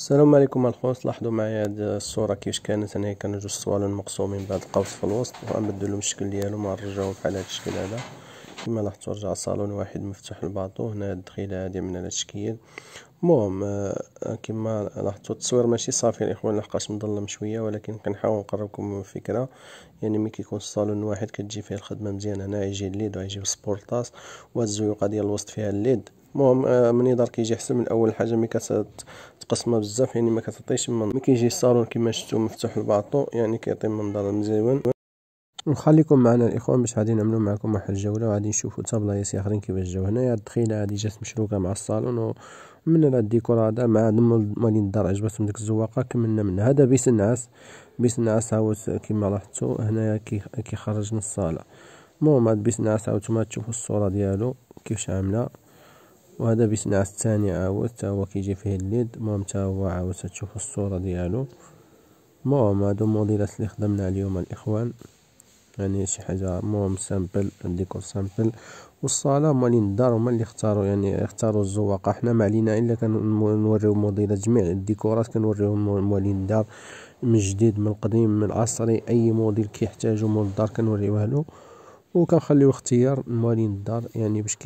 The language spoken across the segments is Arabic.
السلام عليكم الخوص لاحظوا معايا هاد الصوره كيفاش كانت انا كانوا جوج صوالون مقسومين بعد القوس في الوسط وغنبدلو لهم الشكل ديالهم غنرجعوه بحال هاد الشكل هذا كما لاحظتوا رجع صالون واحد مفتوح الباطو هنا الدخيله هادي من هذا الشكل المهم آه، كما لاحظتوا التصوير ماشي صافي الاخوان لحقاش مظلم شويه ولكن كنحاول نقربكم من الفكره يعني ملي كيكون الصالون واحد كتجي فيه الخدمه مزيان هنا يجي الليد ويجي سبورتاس والزيوقه ديال الوسط فيها الليد المهم آه، من يدار كيجي حسن من اول حاجه ملي كتقسمها بزاف يعني ما كتعطيش ملي كيجي الصالون كما شفتوا مفتوح الباطو يعني كيعطي منظر مزيان نخليكم معنا الاخوان باش غادي نعملو معكم واحد الجوله وغادي نشوفو حتى بلايص اخرين كيفاش جاو هنايا الدخيله هادي جات مشروكه مع الصالون ومن هذا الديكور هذا مع دم مدينه الدار عجبتهم ديك الزواقه كملنا من هذا بيس النعاس بيس النعاس هاو آه، كما لاحظتو هنايا كيخرج من الصاله المهم هاد بيس النعاس هاو نتوما تشوفو الصوره ديالو كيفاش عامله وهذا باش نعس الثاني عاود تا هو كيجي فيه الليد المهم تا هو عاود تشوفوا الصوره ديالو المهم هادو موديلات اللي خدمنا اليوم الاخوان يعني شي حاجه المهم سامبل الديكور سامبل والصاله هما اللي الدار هما اللي اختاروا يعني اختاروا الزواقه حنا ما علينا الا كنوريو موديلات جميع الديكورات كنوريوهم موالين الدار من جديد من القديم من العصري اي موديل كيحتاجو مول الدار كنوريوه له وكنخليو اختيار موالين الدار يعني باش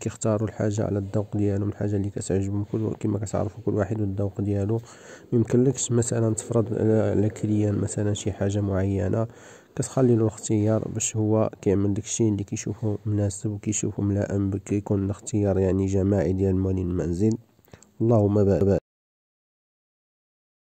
كيختاروا الحاجه على الذوق ديالهم الحاجه اللي كتعجبهم كل كما كتعرفوا كل واحد والذوق ديالو ميمكنلكش مثلا تفرض على كليان مثلا شي حاجه معينه كتخلي له الاختيار باش هو كيعمل داكشي اللي كيشوفه مناسب وكيشوفه ملائم كيكون الاختيار يعني جماعي ديال موالين المنزل اللهم بارك